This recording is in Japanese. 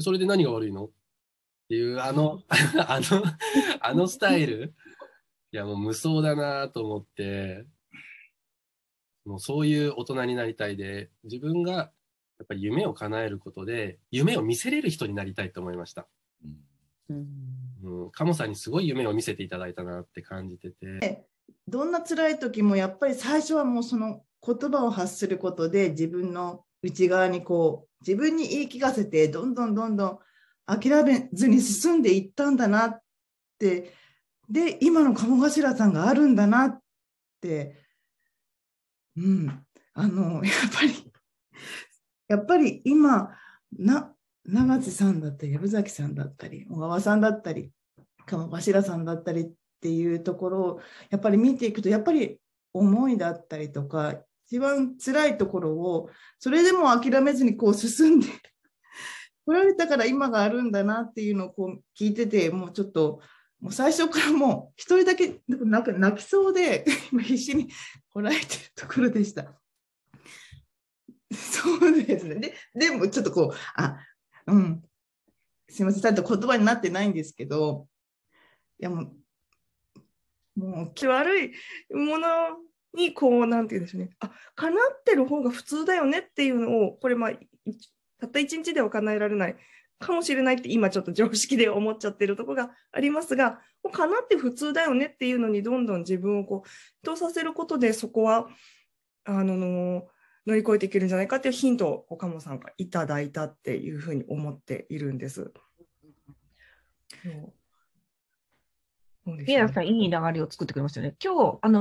それで何が悪いのっていうあの あのあのスタイルいやもう無双だなと思ってもうそういう大人になりたいで自分がやっぱり夢を叶えることで夢を見せれる人になりたいと思いました。うん、うん、鴨さんにすごい夢を見せていただいたなって感じてて。どんな辛い時もやっぱり最初はもうその言葉を発することで自分の内側にこう自分に言い聞かせてどんどんどんどん諦めずに進んでいったんだなってで今の鴨頭さんがあるんだなってうんあのやっぱりやっぱり今な長瀬さんだったり藪崎さんだったり小川さんだったり鴨頭さんだったりっていうところをやっぱり見ていくとやっぱり思いだったりとか一番辛いところを、それでも諦めずにこう進んで、来られたから今があるんだなっていうのをこう聞いてて、もうちょっと、もう最初からもう一人だけなんか泣きそうで、今必死に来られてるところでした。そうですね。で、でもちょっとこう、あ、うん、すいません、ちゃんと言葉になってないんですけど、いやもう、もう気悪いものにこうなんて言うんでしょうねあ叶ってる方が普通だよねっていうのをこれまあたった一日では叶えられないかもしれないって今ちょっと常識で思っちゃってるとこがありますがもう叶って普通だよねっていうのにどんどん自分をこうとさせることでそこはあの乗り越えていけるんじゃないかっていうヒントを岡本さんがいただいたっていうふうに思っているんです。そうね、さん、いい流れを作ってくれましたね。今日あの